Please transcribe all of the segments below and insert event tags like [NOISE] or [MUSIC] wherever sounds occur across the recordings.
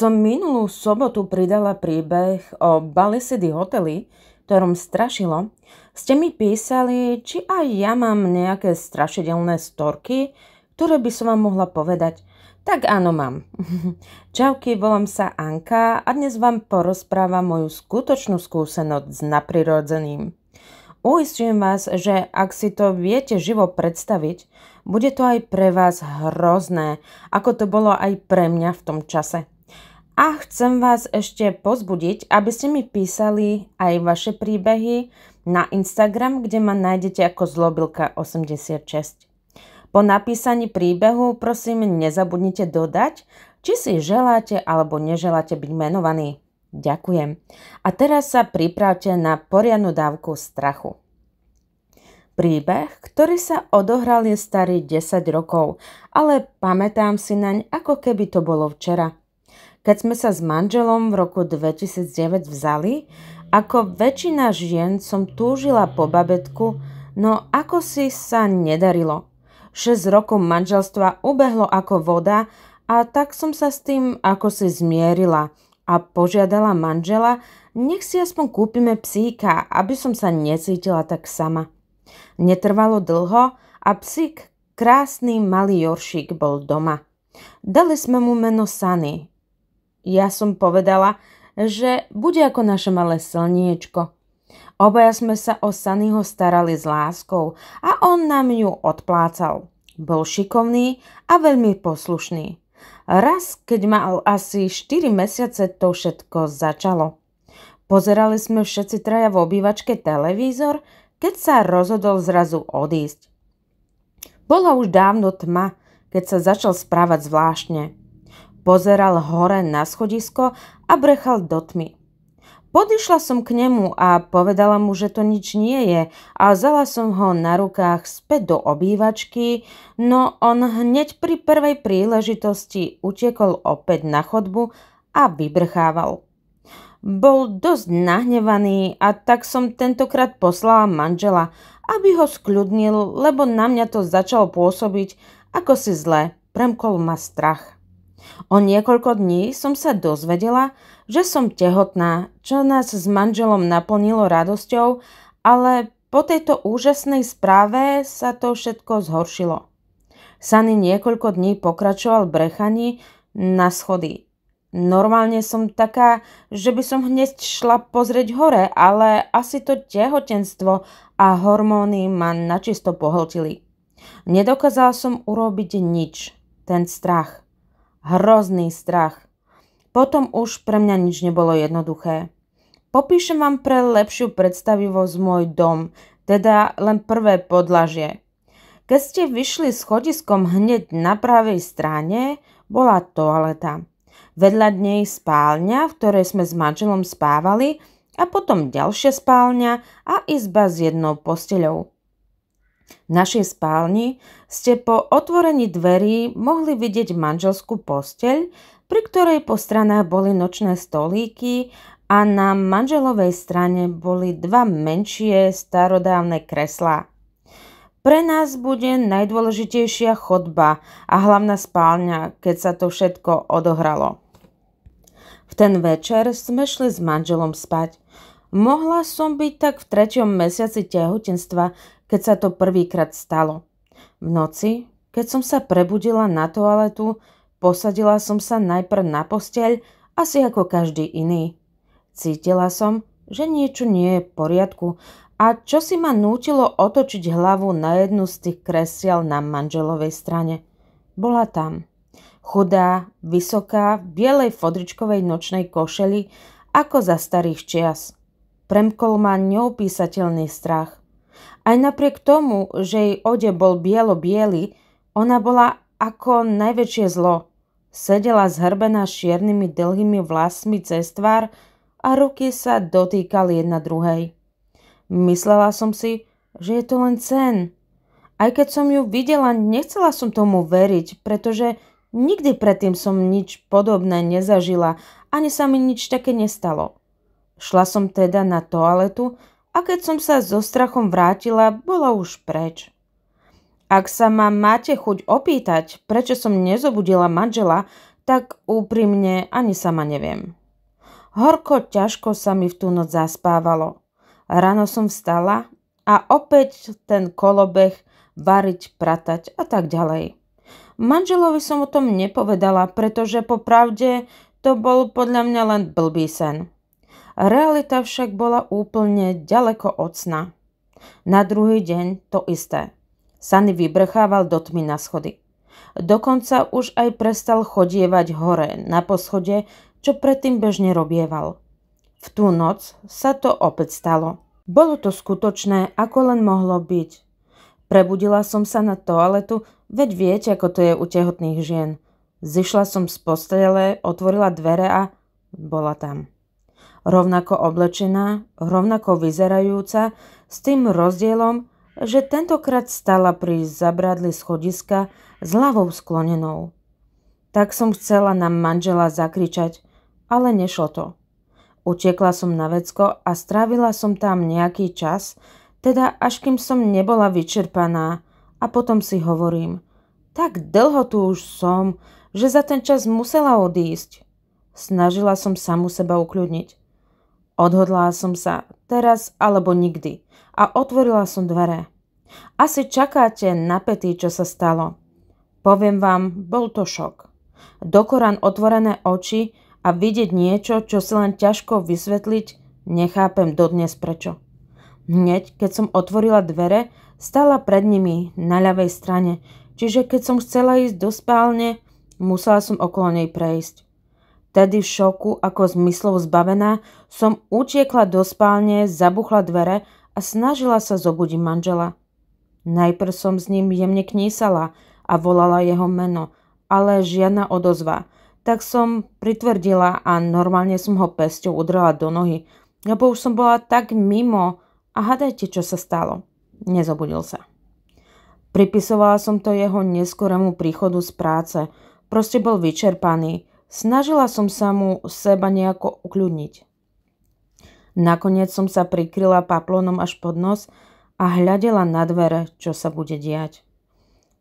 som minulú sobotu pridala príbeh o City hoteli, ktorom strašilo, ste mi písali, či aj ja mám nejaké strašidelné storky, ktoré by som vám mohla povedať. Tak áno, mám. [LAUGHS] Čauky, volám sa Anka a dnes vám porozprávam moju skutočnú skúsenosť s naprirodzeným. Uistujem vás, že ak si to viete živo predstaviť, bude to aj pre vás hrozné, ako to bolo aj pre mňa v tom čase. A chcem vás ešte pozbudiť, aby ste mi písali aj vaše príbehy na Instagram, kde ma nájdete ako zlobilka86. Po napísaní príbehu prosím nezabudnite dodať, či si želáte alebo neželáte byť menovaný. Ďakujem. A teraz sa pripravte na poriadnu dávku strachu. Príbeh, ktorý sa odohral je starý 10 rokov, ale pamätám si naň ako keby to bolo včera keď sme sa s manželom v roku 2009 vzali, ako väčšina žien som túžila po babetku, no ako si sa nedarilo. 6 rokov manželstva ubehlo ako voda a tak som sa s tým ako si zmierila a požiadala manžela, nech si aspoň kúpime psíka, aby som sa necítila tak sama. Netrvalo dlho a psík, krásny malý joršík, bol doma. Dali sme mu meno Sany ja som povedala, že bude ako naše malé slniečko. Obaja sme sa o Sanyho starali s láskou a on nám ju odplácal. Bol šikovný a veľmi poslušný. Raz, keď mal asi 4 mesiace, to všetko začalo. Pozerali sme všetci traja v obývačke televízor, keď sa rozhodol zrazu odísť. Bola už dávno tma, keď sa začal správať zvláštne. Pozeral hore na schodisko a brechal do tmy. Podišla som k nemu a povedala mu, že to nič nie je a vzala som ho na rukách späť do obývačky, no on hneď pri prvej príležitosti utekol opäť na chodbu a vybrchával. Bol dosť nahnevaný a tak som tentokrát poslala manžela, aby ho skľudnil, lebo na mňa to začalo pôsobiť, ako si zle, premkol ma strach. O niekoľko dní som sa dozvedela, že som tehotná, čo nás s manželom naplnilo radosťou, ale po tejto úžasnej správe sa to všetko zhoršilo. Sany niekoľko dní pokračoval brechaní na schody. Normálne som taká, že by som hneď šla pozrieť hore, ale asi to tehotenstvo a hormóny ma načisto pohltili. Nedokázala som urobiť nič. Ten strach. Hrozný strach. Potom už pre mňa nič nebolo jednoduché. Popíšem vám pre lepšiu predstavivosť môj dom, teda len prvé podlažie. Keď ste vyšli s chodiskom hneď na pravej strane, bola toaleta. Vedľa dnej spálňa, v ktorej sme s manželom spávali, a potom ďalšia spálňa a izba s jednou posteľou. V našej spálni ste po otvorení dverí mohli vidieť manželskú posteľ, pri ktorej po stranách boli nočné stolíky a na manželovej strane boli dva menšie starodávne kreslá. Pre nás bude najdôležitejšia chodba a hlavná spálňa, keď sa to všetko odohralo. V ten večer sme šli s manželom spať. Mohla som byť tak v treťom mesiaci tehotenstva, keď sa to prvýkrát stalo. V noci, keď som sa prebudila na toaletu, posadila som sa najprv na posteľ, asi ako každý iný. Cítila som, že niečo nie je v poriadku a čo si ma nútilo otočiť hlavu na jednu z tých kresiel na manželovej strane. Bola tam. Chudá, vysoká, v bielej fodričkovej nočnej košeli, ako za starých čias. Premkol ma neopísateľný strach. Aj napriek tomu, že jej ode bol bielo-biely, ona bola ako najväčšie zlo. Sedela zhrbená šiernymi dlhými vlasmi cez tvár a ruky sa dotýkali jedna druhej. Myslela som si, že je to len cen. Aj keď som ju videla, nechcela som tomu veriť, pretože nikdy predtým som nič podobné nezažila, ani sa mi nič také nestalo. Šla som teda na toaletu a keď som sa so strachom vrátila, bola už preč. Ak sa ma máte chuť opýtať, prečo som nezobudila manžela, tak úprimne ani sama neviem. Horko ťažko sa mi v tú noc zaspávalo. Ráno som vstala a opäť ten kolobeh variť, pratať a tak ďalej. Manželovi som o tom nepovedala, pretože popravde to bol podľa mňa len blbý sen. Realita však bola úplne ďaleko od sna. Na druhý deň to isté. Sany vybrchával do tmy na schody. Dokonca už aj prestal chodievať hore, na poschode, čo predtým bežne robieval. V tú noc sa to opäť stalo. Bolo to skutočné, ako len mohlo byť. Prebudila som sa na toaletu, veď viete, ako to je u tehotných žien. Zišla som z postele, otvorila dvere a bola tam rovnako oblečená, rovnako vyzerajúca, s tým rozdielom, že tentokrát stala pri zabradli schodiska s hlavou sklonenou. Tak som chcela na manžela zakričať, ale nešlo to. Utekla som na vecko a strávila som tam nejaký čas, teda až kým som nebola vyčerpaná a potom si hovorím, tak dlho tu už som, že za ten čas musela odísť. Snažila som samu seba ukľudniť. Odhodlala som sa teraz alebo nikdy a otvorila som dvere. Asi čakáte napätý, čo sa stalo. Poviem vám, bol to šok. Dokoran otvorené oči a vidieť niečo, čo si len ťažko vysvetliť, nechápem dodnes prečo. Hneď, keď som otvorila dvere, stala pred nimi na ľavej strane, čiže keď som chcela ísť do spálne, musela som okolo nej prejsť. Tedy v šoku, ako zmyslov zbavená, som utiekla do spálne, zabuchla dvere a snažila sa zobudiť manžela. Najprv som s ním jemne knísala a volala jeho meno, ale žiadna odozva. Tak som pritvrdila a normálne som ho pesťou udrela do nohy, lebo už som bola tak mimo a hádajte, čo sa stalo. Nezobudil sa. Pripisovala som to jeho neskoremu príchodu z práce. Proste bol vyčerpaný. Snažila som sa mu seba nejako ukľudniť. Nakoniec som sa prikryla paplónom až pod nos a hľadela na dvere, čo sa bude diať.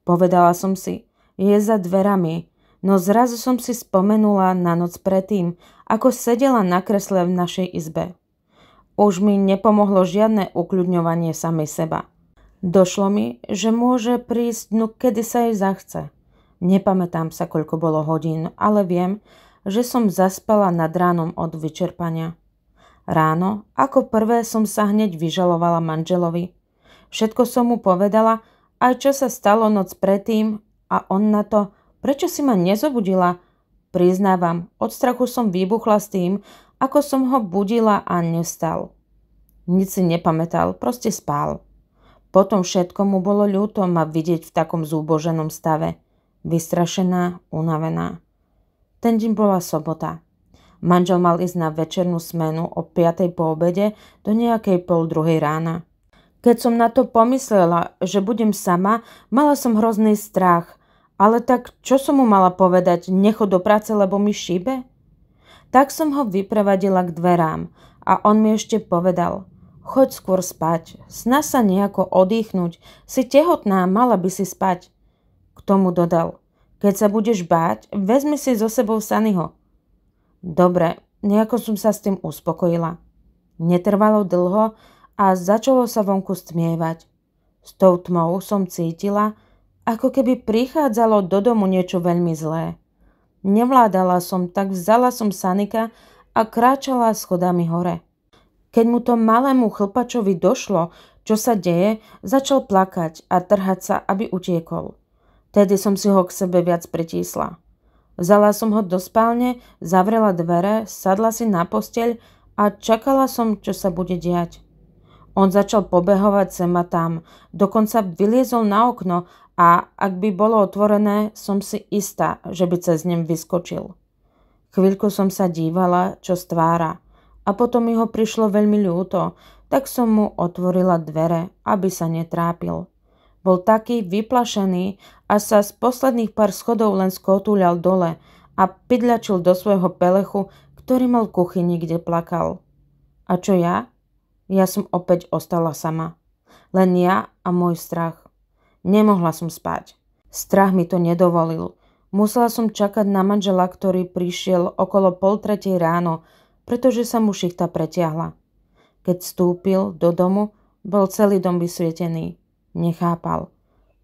Povedala som si, je za dverami, no zrazu som si spomenula na noc predtým, ako sedela na kresle v našej izbe. Už mi nepomohlo žiadne ukľudňovanie samej seba. Došlo mi, že môže prísť dnu, no kedy sa jej zachce. Nepamätám sa, koľko bolo hodín, ale viem, že som zaspala nad ránom od vyčerpania. Ráno, ako prvé som sa hneď vyžalovala manželovi. Všetko som mu povedala, aj čo sa stalo noc predtým a on na to, prečo si ma nezobudila? Priznávam, od strachu som vybuchla s tým, ako som ho budila a nestal. Nic si nepamätal, proste spal. Potom všetko mu bolo ľúto ma vidieť v takom zúboženom stave. Vystrašená, unavená. Ten deň bola sobota. Manžel mal ísť na večernú smenu o 5. po obede do nejakej pol druhej rána. Keď som na to pomyslela, že budem sama, mala som hrozný strach. Ale tak čo som mu mala povedať? Necho do práce, lebo mi šíbe? Tak som ho vyprevadila k dverám a on mi ešte povedal – choď skôr spať, sna sa nejako odýchnuť, si tehotná, mala by si spať. K tomu dodal, keď sa budeš báť, vezmi si zo sebou Sanyho. Dobre, nejako som sa s tým uspokojila. Netrvalo dlho a začalo sa vonku stmievať. S tou tmou som cítila, ako keby prichádzalo do domu niečo veľmi zlé. Nevládala som, tak vzala som Sanika a kráčala schodami hore. Keď mu to malému chlpačovi došlo, čo sa deje, začal plakať a trhať sa, aby utiekol. Tedy som si ho k sebe viac pritísla. Vzala som ho do spálne, zavrela dvere, sadla si na posteľ a čakala som, čo sa bude diať. On začal pobehovať sem a tam, dokonca vyliezol na okno a ak by bolo otvorené, som si istá, že by cez ním vyskočil. Chvíľku som sa dívala, čo stvára a potom mi ho prišlo veľmi ľúto, tak som mu otvorila dvere, aby sa netrápil. Bol taký vyplašený, a sa z posledných pár schodov len skotúľal dole a pidľačil do svojho pelechu, ktorý mal v kuchyni, kde plakal. A čo ja? Ja som opäť ostala sama. Len ja a môj strach. Nemohla som spať. Strach mi to nedovolil. Musela som čakať na manžela, ktorý prišiel okolo pol tretej ráno, pretože sa mu šichta pretiahla. Keď vstúpil do domu, bol celý dom vysvietený. Nechápal.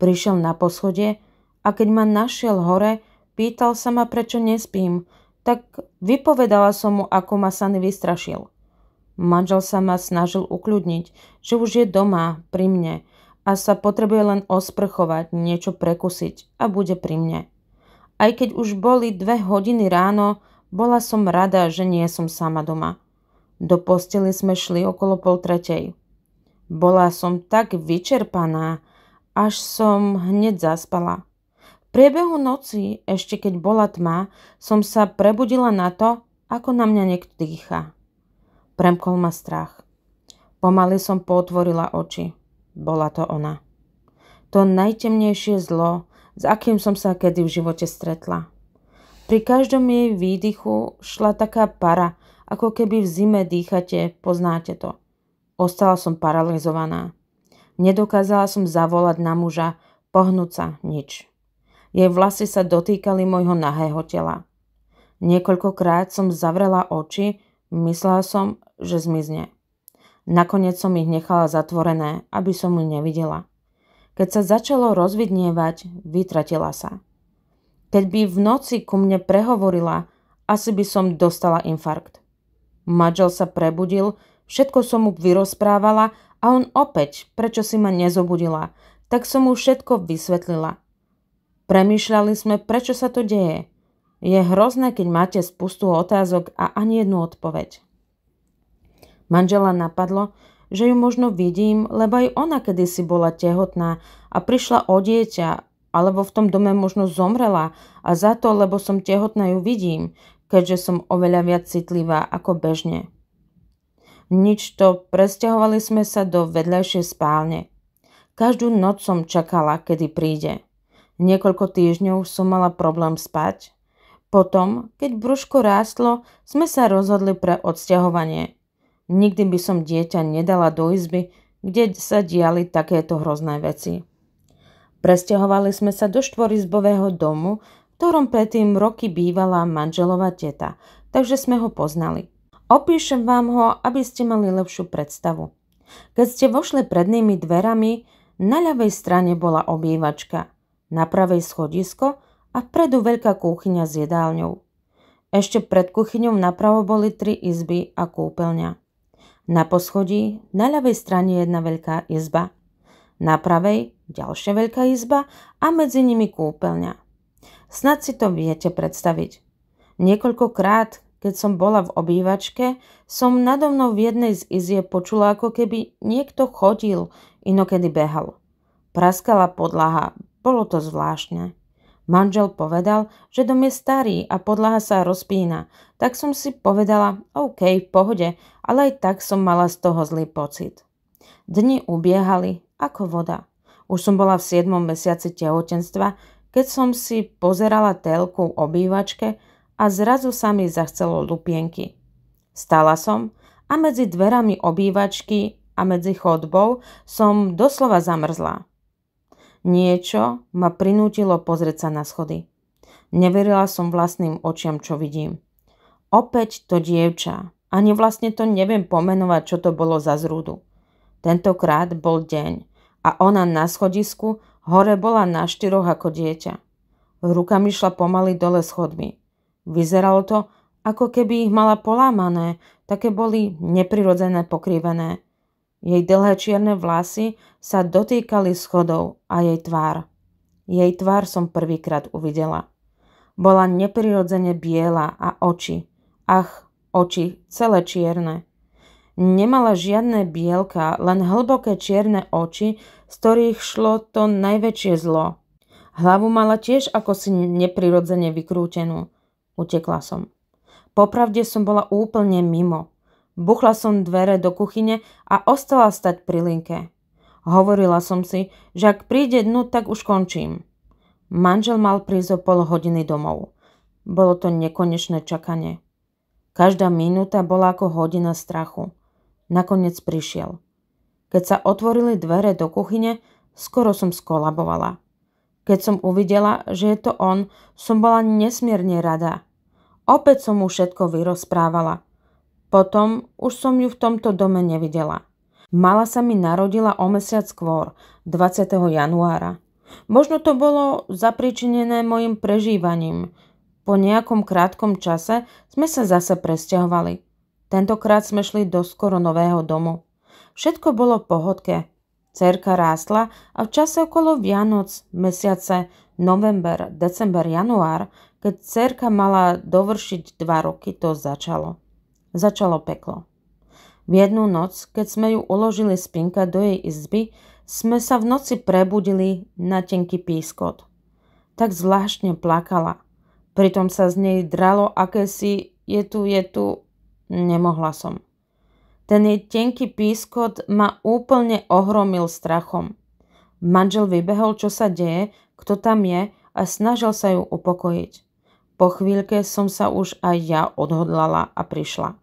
Prišiel na poschodie a keď ma našiel hore, pýtal sa ma, prečo nespím, tak vypovedala som mu, ako ma Sany vystrašil. Manžel sa ma snažil ukľudniť, že už je doma, pri mne a sa potrebuje len osprchovať, niečo prekusiť a bude pri mne. Aj keď už boli dve hodiny ráno, bola som rada, že nie som sama doma. Do postely sme šli okolo pol tretej. Bola som tak vyčerpaná, až som hneď zaspala. V priebehu noci, ešte keď bola tma, som sa prebudila na to, ako na mňa niekto dýcha. Premkol ma strach. Pomaly som potvorila oči. Bola to ona. To najtemnejšie zlo, s akým som sa kedy v živote stretla. Pri každom jej výdychu šla taká para, ako keby v zime dýchate, poznáte to. Ostala som paralizovaná. Nedokázala som zavolať na muža, pohnúť sa, nič. Jej vlasy sa dotýkali môjho nahého tela. Niekoľkokrát som zavrela oči, myslela som, že zmizne. Nakoniec som ich nechala zatvorené, aby som ju nevidela. Keď sa začalo rozvidnievať, vytratila sa. Keď by v noci ku mne prehovorila, asi by som dostala infarkt. Manžel sa prebudil, Všetko som mu vyrozprávala a on opäť, prečo si ma nezobudila, tak som mu všetko vysvetlila. Premýšľali sme, prečo sa to deje. Je hrozné, keď máte spustu otázok a ani jednu odpoveď. Manžela napadlo, že ju možno vidím, lebo aj ona kedysi bola tehotná a prišla o dieťa, alebo v tom dome možno zomrela a za to, lebo som tehotná, ju vidím, keďže som oveľa viac citlivá ako bežne. Nič to, presťahovali sme sa do vedľajšej spálne. Každú noc som čakala, kedy príde. Niekoľko týždňov som mala problém spať. Potom, keď brúško rástlo, sme sa rozhodli pre odsťahovanie. Nikdy by som dieťa nedala do izby, kde sa diali takéto hrozné veci. Presťahovali sme sa do štvorizbového domu, v ktorom predtým roky bývala manželová teta, takže sme ho poznali. Opíšem vám ho, aby ste mali lepšiu predstavu. Keď ste vošli prednými dverami, na ľavej strane bola obývačka, na pravej schodisko a vpredu veľká kuchyňa s jedálňou. Ešte pred kuchyňou napravo boli tri izby a kúpeľňa. Na poschodí na ľavej strane jedna veľká izba, na pravej ďalšia veľká izba a medzi nimi kúpeľňa. Snad si to viete predstaviť. Niekoľkokrát, keď som bola v obývačke, som nado mnou v jednej z izie počula, ako keby niekto chodil, inokedy behal. Praskala podlaha, bolo to zvláštne. Manžel povedal, že dom je starý a podlaha sa rozpína, tak som si povedala, OK, v pohode, ale aj tak som mala z toho zlý pocit. Dni ubiehali ako voda. Už som bola v 7. mesiaci tehotenstva, keď som si pozerala telku v obývačke, a zrazu sa mi zachcelo lupienky. Stala som a medzi dverami obývačky a medzi chodbou som doslova zamrzla. Niečo ma prinútilo pozrieť sa na schody. Neverila som vlastným očiam, čo vidím. Opäť to dievča. Ani vlastne to neviem pomenovať, čo to bolo za zrúdu. Tentokrát bol deň a ona na schodisku hore bola na štyroch ako dieťa. Rukami šla pomaly dole schodmi. Vyzeralo to, ako keby ich mala polámané, také boli neprirodzené pokrivené. Jej dlhé čierne vlasy sa dotýkali schodov a jej tvár. Jej tvár som prvýkrát uvidela. Bola neprirodzene biela a oči. Ach, oči, celé čierne. Nemala žiadne bielka, len hlboké čierne oči, z ktorých šlo to najväčšie zlo. Hlavu mala tiež ako si neprirodzene vykrútenú. Utekla som. Popravde som bola úplne mimo. Buchla som dvere do kuchyne a ostala stať pri linke. Hovorila som si, že ak príde dnu, tak už končím. Manžel mal prísť o pol hodiny domov. Bolo to nekonečné čakanie. Každá minúta bola ako hodina strachu. Nakoniec prišiel. Keď sa otvorili dvere do kuchyne, skoro som skolabovala. Keď som uvidela, že je to on, som bola nesmierne rada. Opäť som mu všetko vyrozprávala. Potom už som ju v tomto dome nevidela. Mala sa mi narodila o mesiac skôr, 20. januára. Možno to bolo zapričinené mojim prežívaním. Po nejakom krátkom čase sme sa zase presťahovali. Tentokrát sme šli do skoro nového domu. Všetko bolo v pohodke. Cerka rástla a v čase okolo Vianoc, mesiace november, december, január, keď cerka mala dovršiť dva roky, to začalo. Začalo peklo. V jednu noc, keď sme ju uložili spinka do jej izby, sme sa v noci prebudili na tenký pískot. Tak zvláštne plakala. Pritom sa z nej dralo si je tu, je tu, nemohla som. Ten jej tenký pískot ma úplne ohromil strachom. Manžel vybehol, čo sa deje, kto tam je a snažil sa ju upokojiť. Po chvíľke som sa už aj ja odhodlala a prišla.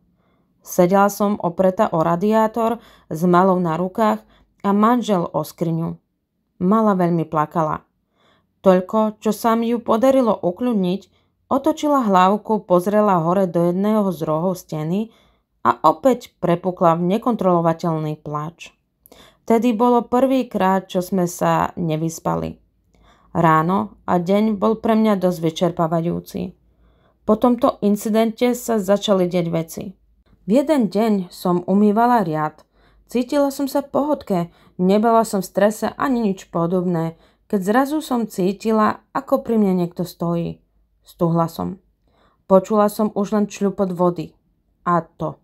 Sedela som opreta o radiátor s malou na rukách a manžel o skriňu. Mala veľmi plakala. Toľko, čo sa mi ju podarilo ukľudniť, otočila hlavku, pozrela hore do jedného z rohov steny a opäť prepukla v nekontrolovateľný pláč. Vtedy bolo prvýkrát, čo sme sa nevyspali. Ráno a deň bol pre mňa dosť vyčerpávajúci. Po tomto incidente sa začali deť veci. V jeden deň som umývala riad. Cítila som sa v pohodke, nebala som v strese ani nič podobné, keď zrazu som cítila, ako pri mne niekto stojí. Stuhla som. Počula som už len čľupot vody. A to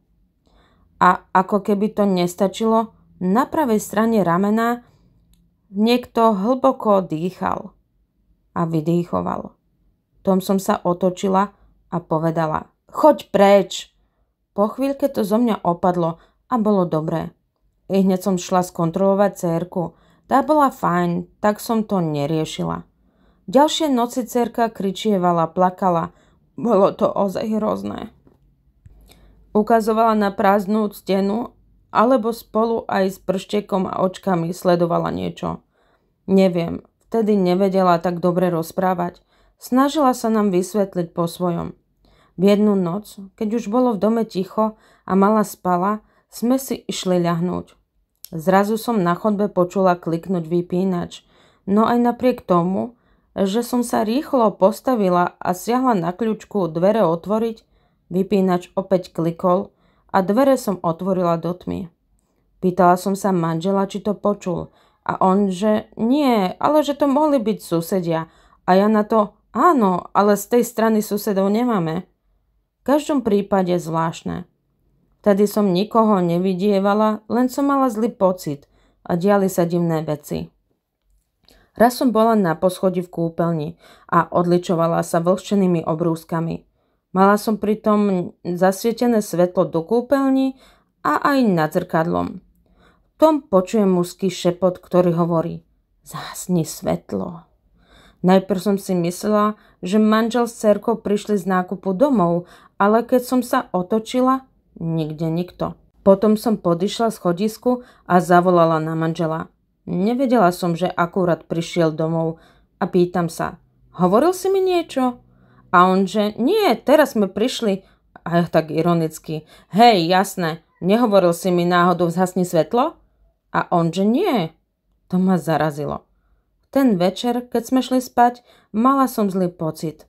a ako keby to nestačilo, na pravej strane ramena niekto hlboko dýchal a vydýchoval. Tom som sa otočila a povedala, choď preč. Po chvíľke to zo mňa opadlo a bolo dobré. I hneď som šla skontrolovať cerku. Tá bola fajn, tak som to neriešila. Ďalšie noci cerka kričievala, plakala. Bolo to ozaj hrozné. Ukazovala na prázdnú stenu, alebo spolu aj s prštekom a očkami sledovala niečo. Neviem, vtedy nevedela tak dobre rozprávať. Snažila sa nám vysvetliť po svojom. V jednu noc, keď už bolo v dome ticho a mala spala, sme si išli ľahnúť. Zrazu som na chodbe počula kliknúť vypínač, no aj napriek tomu, že som sa rýchlo postavila a siahla na kľúčku dvere otvoriť, Vypínač opäť klikol a dvere som otvorila do tmy. Pýtala som sa manžela, či to počul a on, že nie, ale že to mohli byť susedia a ja na to, áno, ale z tej strany susedov nemáme. V každom prípade zvláštne. Tedy som nikoho nevidievala, len som mala zlý pocit a diali sa divné veci. Raz som bola na poschodí v kúpeľni a odličovala sa vlhčenými obrúskami. Mala som pritom zasvietené svetlo do kúpeľni a aj nad zrkadlom. V tom počujem mužský šepot, ktorý hovorí Zásni svetlo. Najprv som si myslela, že manžel s cerkou prišli z nákupu domov, ale keď som sa otočila, nikde nikto. Potom som podišla schodisku a zavolala na manžela. Nevedela som, že akurát prišiel domov a pýtam sa, hovoril si mi niečo? A on že, nie, teraz sme prišli, a ja tak ironicky, hej, jasné, nehovoril si mi náhodou zhasni svetlo? A on že nie. To ma zarazilo. Ten večer, keď sme šli spať, mala som zlý pocit.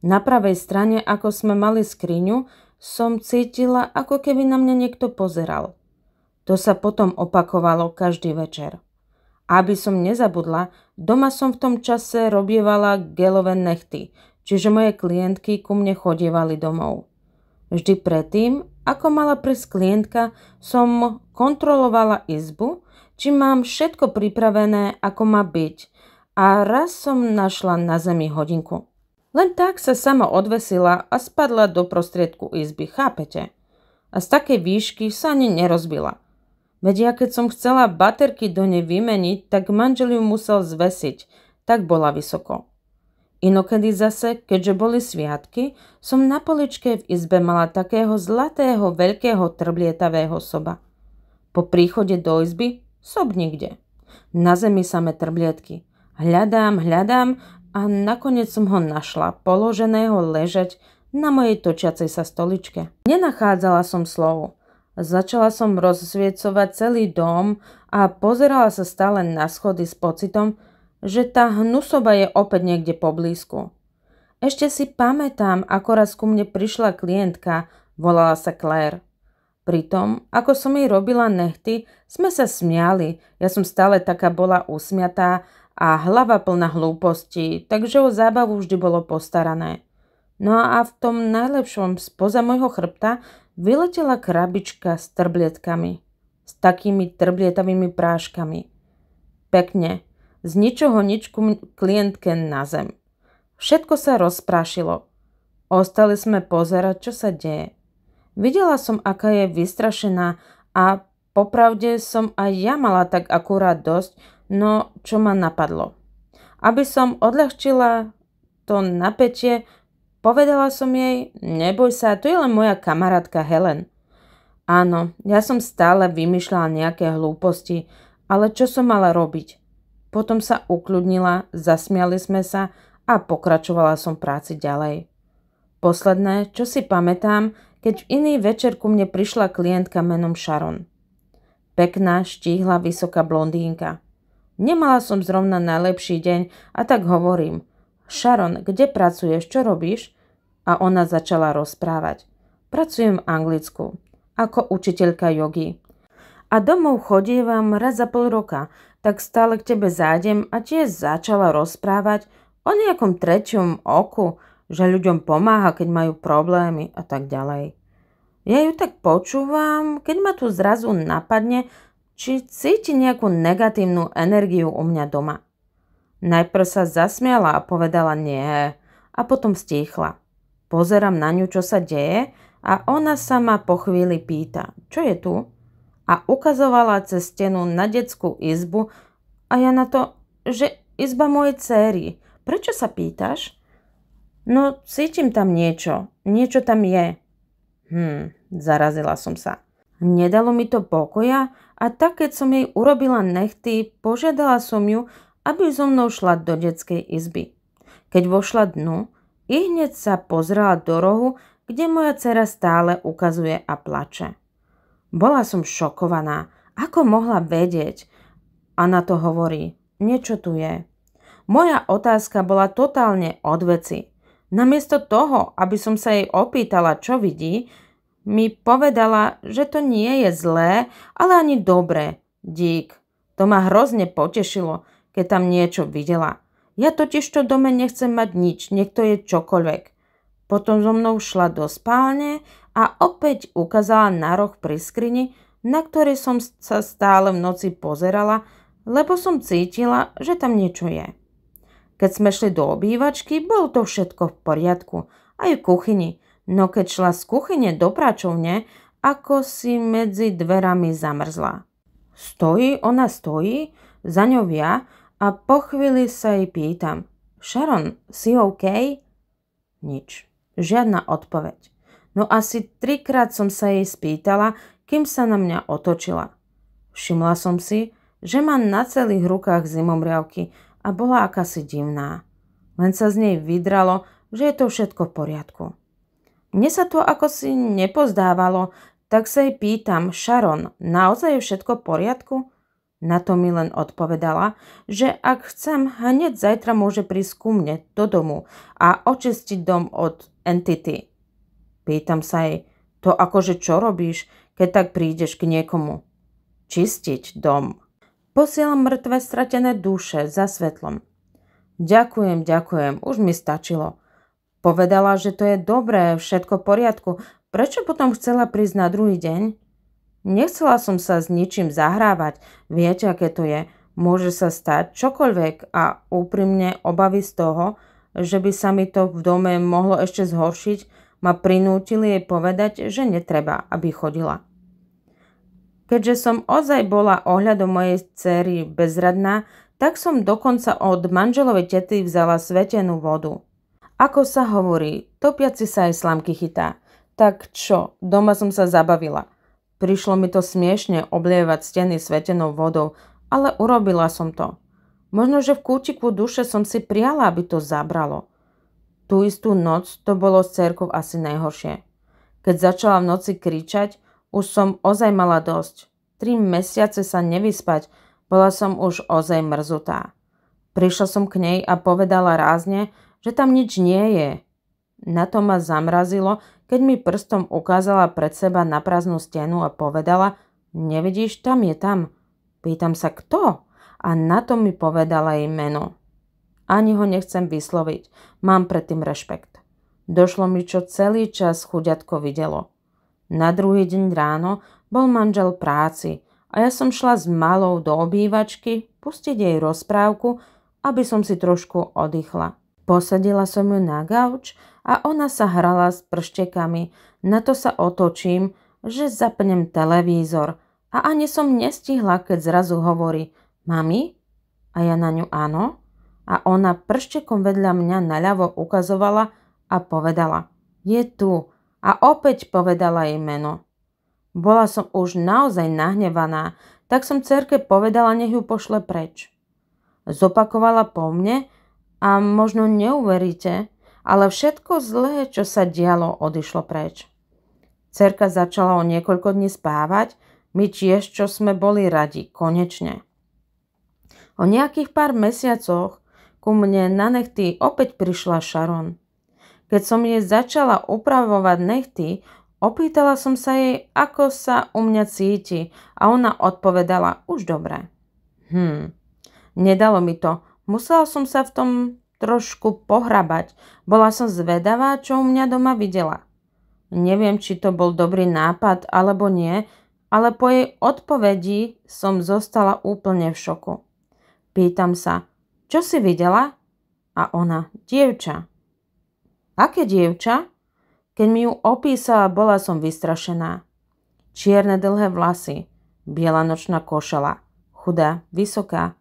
Na pravej strane, ako sme mali skriňu, som cítila, ako keby na mňa niekto pozeral. To sa potom opakovalo každý večer. Aby som nezabudla, doma som v tom čase robievala gelové nechty, čiže moje klientky ku mne chodievali domov. Vždy predtým, ako mala prísť klientka, som kontrolovala izbu, či mám všetko pripravené, ako má byť a raz som našla na zemi hodinku. Len tak sa sama odvesila a spadla do prostriedku izby, chápete? A z takej výšky sa ani nerozbila. Veď ja keď som chcela baterky do nej vymeniť, tak manžel ju musel zvesiť, tak bola vysoko. Inokedy zase, keďže boli sviatky, som na poličke v izbe mala takého zlatého veľkého trblietavého soba. Po príchode do izby sob nikde. Na zemi same trblietky. Hľadám, hľadám a nakoniec som ho našla, položeného ležať na mojej točiacej sa stoličke. Nenachádzala som slovo. Začala som rozsviecovať celý dom a pozerala sa stále na schody s pocitom, že tá hnusoba je opäť niekde poblízku. Ešte si pamätám, ako raz ku mne prišla klientka, volala sa Claire. Pritom, ako som jej robila nechty, sme sa smiali, ja som stále taká bola usmiatá a hlava plná hlúposti, takže o zábavu vždy bolo postarané. No a v tom najlepšom spoza môjho chrbta vyletela krabička s trblietkami. S takými trblietavými práškami. Pekne, z ničoho nič klientke na zem. Všetko sa rozprášilo. Ostali sme pozerať, čo sa deje. Videla som, aká je vystrašená a popravde som aj ja mala tak akurát dosť, no čo ma napadlo. Aby som odľahčila to napätie, povedala som jej, neboj sa, to je len moja kamarátka Helen. Áno, ja som stále vymýšľala nejaké hlúposti, ale čo som mala robiť? Potom sa ukludnila, zasmiali sme sa a pokračovala som práci ďalej. Posledné, čo si pamätám, keď v iný večer ku mne prišla klientka menom Sharon. Pekná, štíhla, vysoká blondínka. Nemala som zrovna najlepší deň a tak hovorím. Sharon, kde pracuješ, čo robíš? A ona začala rozprávať. Pracujem v Anglicku, ako učiteľka jogy. A domov chodievam raz za pol roka, tak stále k tebe zájdem a tiež začala rozprávať o nejakom treťom oku, že ľuďom pomáha, keď majú problémy a tak ďalej. Ja ju tak počúvam, keď ma tu zrazu napadne, či cíti nejakú negatívnu energiu u mňa doma. Najprv sa zasmiala a povedala nie a potom stíchla. Pozerám na ňu, čo sa deje a ona sa ma po chvíli pýta, čo je tu? a ukazovala cez stenu na detskú izbu a ja na to, že izba mojej céry. Prečo sa pýtaš? No, cítim tam niečo. Niečo tam je. Hm, zarazila som sa. Nedalo mi to pokoja a tak, keď som jej urobila nechty, požiadala som ju, aby so mnou šla do detskej izby. Keď vošla dnu, i hneď sa pozrela do rohu, kde moja dcera stále ukazuje a plače. Bola som šokovaná. Ako mohla vedieť? Anna to hovorí. Niečo tu je. Moja otázka bola totálne od veci. Namiesto toho, aby som sa jej opýtala, čo vidí, mi povedala, že to nie je zlé, ale ani dobré. Dík. To ma hrozne potešilo, keď tam niečo videla. Ja totiž to dome nechcem mať nič, niekto je čokoľvek. Potom so mnou šla do spálne a opäť ukázala na roh pri skrini, na ktorý som sa stále v noci pozerala, lebo som cítila, že tam niečo je. Keď sme šli do obývačky, bolo to všetko v poriadku, aj v kuchyni, no keď šla z kuchyne do pračovne, ako si medzi dverami zamrzla. Stojí, ona stojí, za ňou ja a po chvíli sa jej pýtam. Sharon, si OK? Nič. Žiadna odpoveď no asi trikrát som sa jej spýtala, kým sa na mňa otočila. Všimla som si, že má na celých rukách zimomriavky a bola akási divná. Len sa z nej vydralo, že je to všetko v poriadku. Mne sa to ako si nepozdávalo, tak sa jej pýtam, Sharon, naozaj je všetko v poriadku? Na to mi len odpovedala, že ak chcem, hneď zajtra môže prísť ku mne do domu a očistiť dom od entity. Pýtam sa jej, to akože čo robíš, keď tak prídeš k niekomu? Čistiť dom. Posielam mŕtve stratené duše za svetlom. Ďakujem, ďakujem, už mi stačilo. Povedala, že to je dobré, všetko v poriadku. Prečo potom chcela prísť na druhý deň? Nechcela som sa s ničím zahrávať. Viete, aké to je. Môže sa stať čokoľvek a úprimne obavy z toho, že by sa mi to v dome mohlo ešte zhoršiť, ma prinútili jej povedať, že netreba, aby chodila. Keďže som ozaj bola ohľadom mojej cery bezradná, tak som dokonca od manželovej tety vzala svetenú vodu. Ako sa hovorí, topiaci sa aj slamky chytá. Tak čo, doma som sa zabavila. Prišlo mi to smiešne oblievať steny svetenou vodou, ale urobila som to. Možno, že v kútiku duše som si prijala, aby to zabralo. Tú istú noc to bolo s cerkou asi najhoršie. Keď začala v noci kričať, už som ozaj mala dosť. Tri mesiace sa nevyspať, bola som už ozaj mrzutá. Prišla som k nej a povedala rázne, že tam nič nie je. Na to ma zamrazilo, keď mi prstom ukázala pred seba na prázdnu stenu a povedala, nevidíš, tam je tam. Pýtam sa, kto? A na to mi povedala jej meno. Ani ho nechcem vysloviť. Mám predtým rešpekt. Došlo mi, čo celý čas chuďatko videlo. Na druhý deň ráno bol manžel práci a ja som šla s malou do obývačky pustiť jej rozprávku, aby som si trošku oddychla. Posadila som ju na gauč a ona sa hrala s prštekami. Na to sa otočím, že zapnem televízor a ani som nestihla, keď zrazu hovorí Mami? A ja na ňu áno? a ona prštekom vedľa mňa naľavo ukazovala a povedala Je tu a opäť povedala jej meno. Bola som už naozaj nahnevaná, tak som cerke povedala, nech ju pošle preč. Zopakovala po mne a možno neuveríte, ale všetko zlé, čo sa dialo, odišlo preč. Cerka začala o niekoľko dní spávať, my tiež, čo sme boli radi, konečne. O nejakých pár mesiacoch ku mne na nechty opäť prišla Sharon. Keď som jej začala upravovať nechty, opýtala som sa jej, ako sa u mňa cíti a ona odpovedala, už dobre. Hm, nedalo mi to. Musela som sa v tom trošku pohrabať. Bola som zvedavá, čo u mňa doma videla. Neviem, či to bol dobrý nápad alebo nie, ale po jej odpovedi som zostala úplne v šoku. Pýtam sa, čo si videla? A ona, dievča. Aké dievča? Keď mi ju opísala, bola som vystrašená. Čierne dlhé vlasy, biela nočná košela, chudá, vysoká.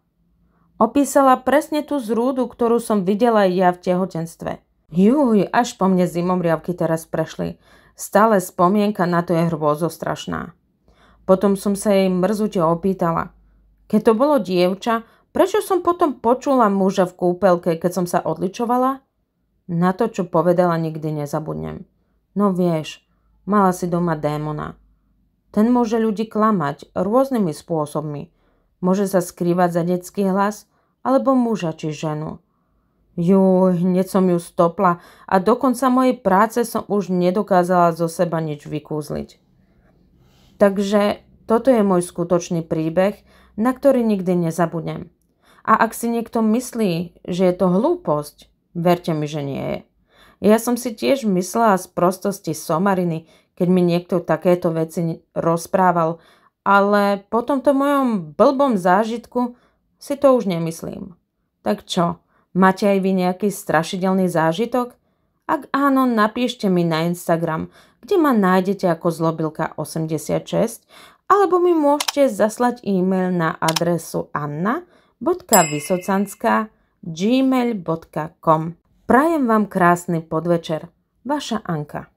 Opísala presne tú zrúdu, ktorú som videla ja v tehotenstve. Juj, až po mne zimom riavky teraz prešli. Stále spomienka na to je hrôzo strašná. Potom som sa jej mrzute opýtala. Keď to bolo dievča, Prečo som potom počula muža v kúpelke, keď som sa odličovala? Na to, čo povedala, nikdy nezabudnem. No vieš, mala si doma démona. Ten môže ľudí klamať rôznymi spôsobmi. Môže sa skrývať za detský hlas, alebo muža či ženu. Juj, hneď som ju stopla a dokonca mojej práce som už nedokázala zo seba nič vykúzliť. Takže toto je môj skutočný príbeh, na ktorý nikdy nezabudnem. A ak si niekto myslí, že je to hlúposť, verte mi, že nie je. Ja som si tiež myslela z prostosti somariny, keď mi niekto takéto veci rozprával, ale po tomto mojom blbom zážitku si to už nemyslím. Tak čo, máte aj vy nejaký strašidelný zážitok? Ak áno, napíšte mi na Instagram, kde ma nájdete ako zlobilka86, alebo mi môžete zaslať e-mail na adresu anna.com www.vysocanská.com gmail.com. Prajem vám krásny podvečer. Vaša Anka.